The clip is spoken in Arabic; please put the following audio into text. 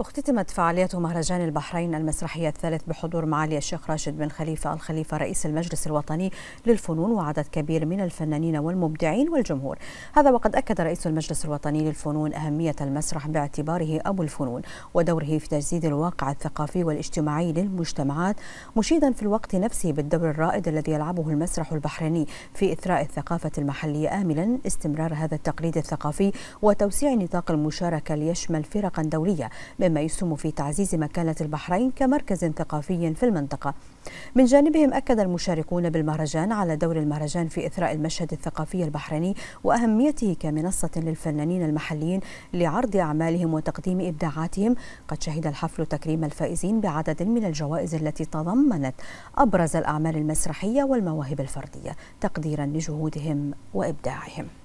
اختتمت فعالية مهرجان البحرين المسرحية الثالث بحضور معالي الشيخ راشد بن خليفة الخليفة رئيس المجلس الوطني للفنون وعدد كبير من الفنانين والمبدعين والجمهور هذا وقد أكد رئيس المجلس الوطني للفنون أهمية المسرح باعتباره أبو الفنون ودوره في تجسيد الواقع الثقافي والاجتماعي للمجتمعات مشيدا في الوقت نفسه بالدور الرائد الذي يلعبه المسرح البحريني في إثراء الثقافة المحلية آملا استمرار هذا التقليد الثقافي وتوسيع نطاق المشاركة ليشمل فرقا دولية مما يسهم في تعزيز مكانة البحرين كمركز ثقافي في المنطقة من جانبهم أكد المشاركون بالمهرجان على دور المهرجان في إثراء المشهد الثقافي البحريني وأهميته كمنصة للفنانين المحليين لعرض أعمالهم وتقديم إبداعاتهم قد شهد الحفل تكريم الفائزين بعدد من الجوائز التي تضمنت أبرز الأعمال المسرحية والمواهب الفردية تقديرا لجهودهم وإبداعهم